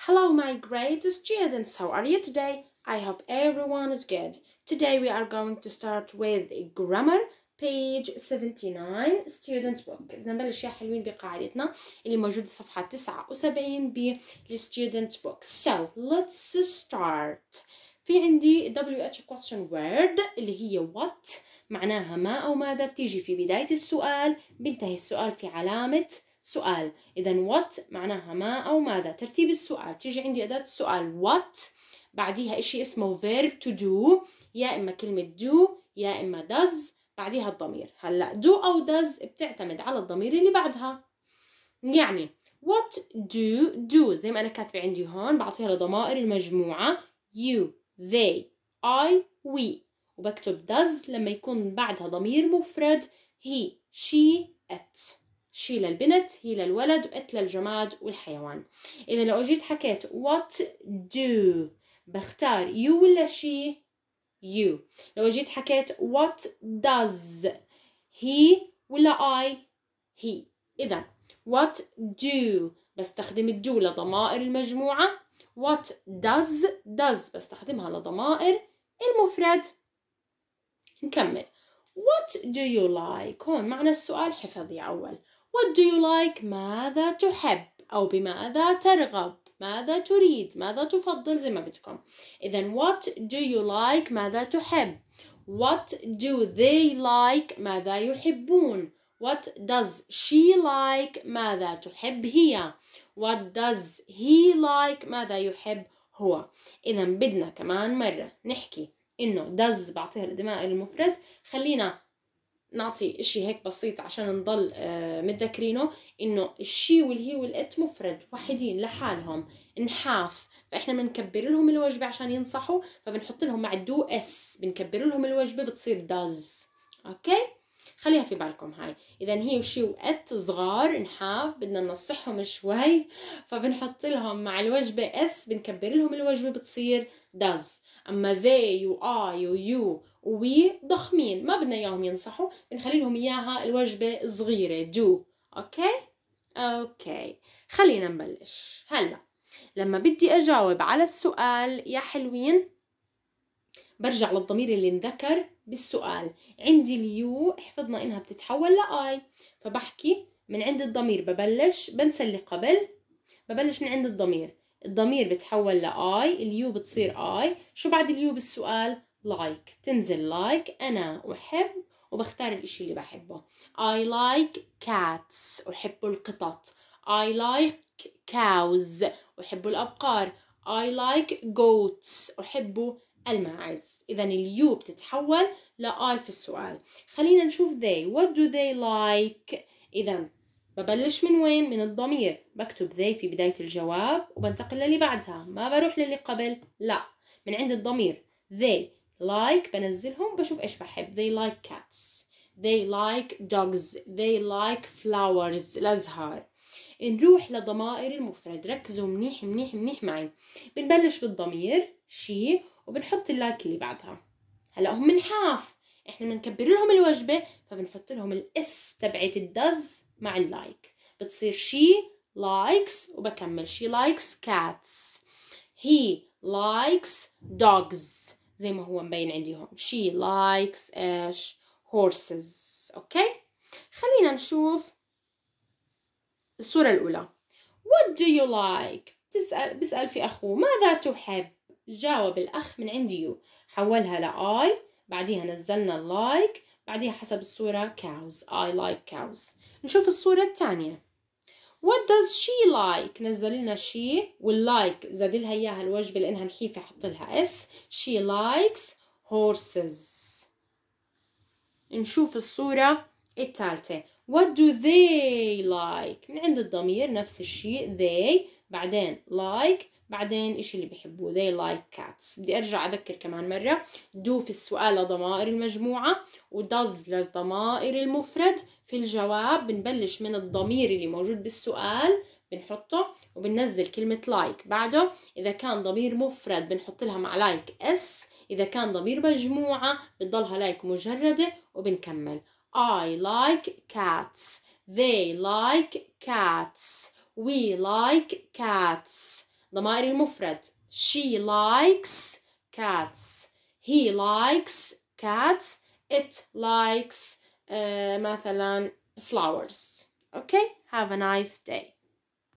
Hello my greatest students, how are you today? I hope everyone is good. Today we are going to start with grammar page 79 students' book بدنا نبلش يا حلوين بقاعدتنا اللي موجودة صفحة 79 بالstudent book so let's start في عندي WH question word اللي هي what معناها ما أو ماذا بتيجي في بداية السؤال بنتهي السؤال في علامة سؤال إذا وات معناها ما أو ماذا ترتيب السؤال تيجي عندي أداة السؤال وات بعديها إشي اسمه verb to do يا إما كلمة do يا إما does بعديها الضمير هلا do أو does بتعتمد على الضمير اللي بعدها يعني what do do زي ما أنا كاتبة عندي هون بعطيها لضمائر المجموعة you they I we وبكتب does لما يكون بعدها ضمير مفرد he she it شي للبنت هي للولد وات للجماد والحيوان اذا لو جيت حكيت what do بختار يو ولا شي you لو جيت حكيت what does he ولا I he إذا what do بستخدم الدو لضمائر المجموعة what does does بستخدمها لضمائر المفرد نكمل what do you like هون معنى السؤال حفظ يا أول What do you like ماذا تحب أو بماذا ترغب ماذا تريد ماذا تفضل زي ما بدكم إذا what do you like ماذا تحب What do they like ماذا يحبون What does she like ماذا تحب هي What does he like ماذا يحب هو إذا بدنا كمان مرة نحكي إنه does بعطيها الدماء المفرد خلينا نعطي اشي هيك بسيط عشان نضل آه، متذكرينه انه الشي والهي والات مفرد وحيدين لحالهم نحاف فاحنا بنكبر لهم الوجبه عشان ينصحوا فبنحط لهم مع الدو اس بنكبر لهم الوجبه بتصير داز اوكي خليها في بالكم هاي اذا هي وشي وقت صغار نحاف بدنا ننصحهم شوي فبنحط لهم مع الوجبه اس بنكبر لهم الوجبه بتصير داز اما they و اي و you ضخمين ما بدنا اياهم ينصحوا بنخلي لهم اياها الوجبه صغيره دو اوكي اوكي خلينا نبلش هلا لما بدي اجاوب على السؤال يا حلوين برجع للضمير اللي انذكر بالسؤال عندي اليو حفظنا انها بتتحول لاي فبحكي من عند الضمير ببلش بنسى اللي قبل ببلش من عند الضمير الضمير بتحول لاي اليو بتصير اي شو بعد اليو بالسؤال لايك like. تنزل لايك like. انا احب وبختار الاشي اللي بحبه اي لايك كاتس أحب القطط اي لايك كاوز أحب الأبقار اي لايك جوتس أحب الماعز إذا اليو بتتحول لآي في السؤال خلينا نشوف they what do they like إذا ببلش من وين من الضمير بكتب they في بداية الجواب وبنتقل للي بعدها ما بروح للي قبل لا من عند الضمير they like بنزلهم بشوف ايش بحب they like cats they like dogs they like flowers الأزهار نروح لضمائر المفرد ركزوا منيح منيح منيح معي بنبلش بالضمير she وبنحط اللايك اللي بعدها هلا هم منحاف احنا بدنا نكبر لهم الوجبه فبنحط لهم الاس تبعت الدز مع اللايك بتصير شي لايكس وبكمل شي لايكس كاتس هي لايكس دوجز زي ما هو مبين عندي هون شي لايكس ايش هورسز اوكي خلينا نشوف الصورة الأولى وات دو يو لايك بتسأل بسأل في أخوه ماذا تحب؟ جاوب الأخ من عند يو حولها لآي بعديها نزلنا لايك بعديها حسب الصورة cows I like cows نشوف الصورة الثانية What does she like نزل لنا she واللايك زاد لها إياها الوجبة لأنها نحيفة حط لها s she likes horses نشوف الصورة الثالثة What do they like من عند الضمير نفس الشيء they بعدين like بعدين ايش اللي بحبوه they like cats بدي أرجع أذكر كمان مرة do في السؤال لضمائر المجموعة و does للضمائر المفرد في الجواب بنبلش من الضمير اللي موجود بالسؤال بنحطه وبننزل كلمة لايك like. بعده إذا كان ضمير مفرد بنحط لها مع لايك like اس إذا كان ضمير مجموعة بتضلها لايك like مجردة وبنكمل I like cats they like cats we like cats ضمائر المفرد she likes cats he likes cats it likes uh, مثلا flowers okay have a nice day